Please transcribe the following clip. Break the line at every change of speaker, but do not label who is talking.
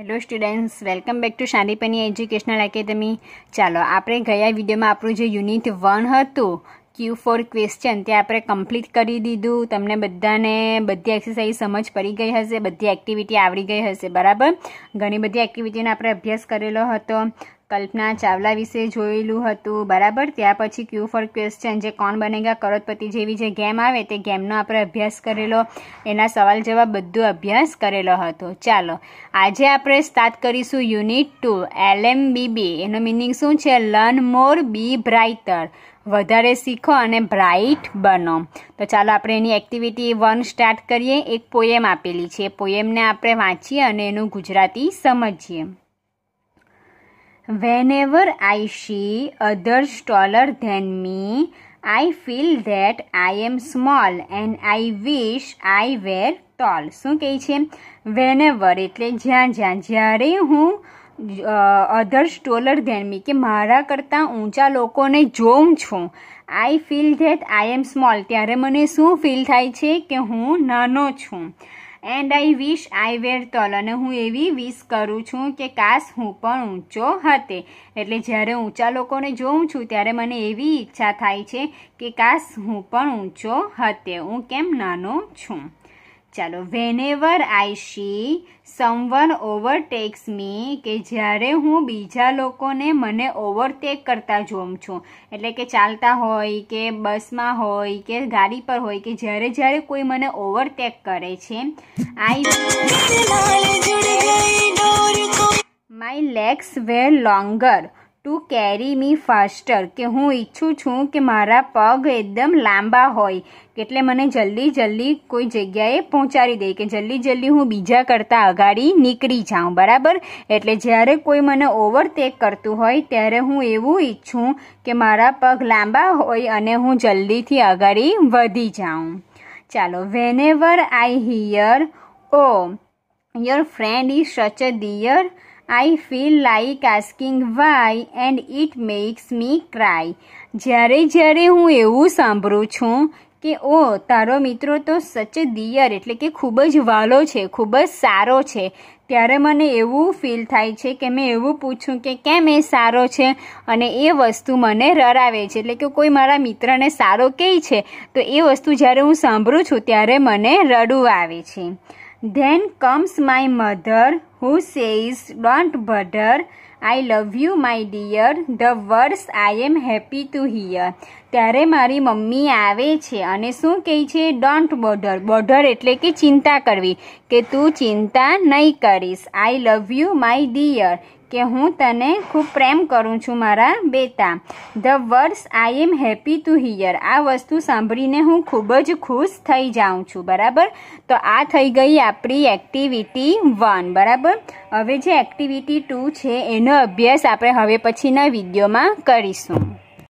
Hello students welcome back to Shantipani educational academy ચાલો આપણે ગયા વિડીયોમાં આપણું જે યુનિટ વન હતું ક્યુ ફોર ક્વેશ્ચન તે આપણે કમ્પ્લીટ કરી દીધું તમને બધાને બધી એક્સરસાઇઝ સમજ પડી ગઈ હશે બધી એક્ટિવિટી આવડી ગઈ હશે બરાબર ઘણી બધી એક્ટિવિટીનો આપણે અભ્યાસ કરેલો હતો કલ્પના ચાવલા વિશે જોયેલું હતું બરાબર ત્યાર પછી ક્યુ ફોર ક્વેશ્ચન જે કોણ બનેગા કરોડપતિ જેવી જે ગેમ આવે તે ગેમનો આપણે અભ્યાસ કરેલો એના સવાલ જવાબ બધો અભ્યાસ કરેલો હતો ચાલો આજે આપણે સ્ટાર્ટ કરીશું યુનિટ ટુ એલ એમ એલએમબીબી એનો મિનિંગ શું છે લર્ન મોર બી બ્રાઇટર વધારે શીખો અને બ્રાઇટ બનો તો ચાલો આપણે એની એક્ટિવિટી વન સ્ટાર્ટ કરીએ એક પોએમ આપેલી છે પોએમને આપણે વાંચીએ અને એનું ગુજરાતી સમજીએ Whenever I see others taller than me, I feel that I am small and I wish I were tall. શું કહે છે whenever એટલે જ્યાં જ્યાં જ્યારે હું અધર્સ ટોલર ધેન મી કે મારા કરતાં ઊંચા લોકોને જોઉં છું I feel that I am small ત્યારે મને શું ફીલ થાય છે કે હું નાનો છું and I wish I wear toll અને હું એવી વિશ કરું છું કે કાશ હું પણ ઊંચો હતે એટલે જ્યારે ઊંચા લોકોને જોઉં છું ત્યારે મને એવી ઈચ્છા થાય છે કે કાશ હું પણ ઊંચો હતે હું કેમ નાનો છું ચાલો વેનેવર આઈ શી સમવન ઓવરટેક્સ મી કે જ્યારે હું બીજા લોકોને મને ઓવરટેક કરતા જોઉં છું એટલે કે ચાલતા હોય કે બસમાં હોય કે ગાડી પર હોય કે જ્યારે જ્યારે કોઈ મને ઓવરટેક કરે છે I my legs were longer to carry me faster કે હું ઈચ્છું છું કે મારા પગ એકદમ લાંબા હોય એટલે મને જલ્દી જલ્દી કોઈ જગ્યાએ પહોંચાડી દે કે જલ્દી જલ્દી હું બીજા કરતાં અગાડી નીકળી જાઉં બરાબર એટલે જ્યારે કોઈ મને ઓવરટેક કરતું હોય ત્યારે હું એવું ઈચ્છું કે મારા પગ લાંબા હોય અને હું જલ્દીથી અગાડી વધી જાઉં ચાલો whenever I hear oh your friend is such a dear I feel like asking why and it makes me cry જ્યારે જ્યારે હું એવું સાંભળું છું કે ઓ તારો મિત્રો તો સચ દિયર એટલે કે ખૂબ જ વાલો છે ખૂબ જ સારો છે ત્યારે મને એવું ફીલ થાય છે કે મેં એવું પૂછું કે કેમ એ સારો છે અને એ વસ્તુ મને રરાવે છે એટલે કે કોઈ મારા મિત્રને સારો કહે છે તો એ વસ્તુ જ્યારે હું સાંભળું છું ત્યારે મને રડવું આવે છે Then comes my mother who says, Don't bother, I love you my dear the words I am happy to hear ત્યારે મારી મમ્મી આવે છે અને શું કહે છે ડોન્ટ બોર્ડર બોધર એટલે કે ચિંતા કરવી કે તું ચિંતા નહીં કરીશ I love you my dear કે હું તને ખૂબ પ્રેમ કરું છું મારા બેટા the words I am happy to hear આ વસ્તુ સાંભળીને હું ખૂબ જ ખુશ થઈ જાઉં છું બરાબર તો આ થઈ ગઈ આપણી એક્ટિવિટી વન બરાબર હવે જે એક્ટિવિટી ટુ છે એનો એનો અભ્યાસ આપણે હવે પછીના વિડીયોમાં કરીશું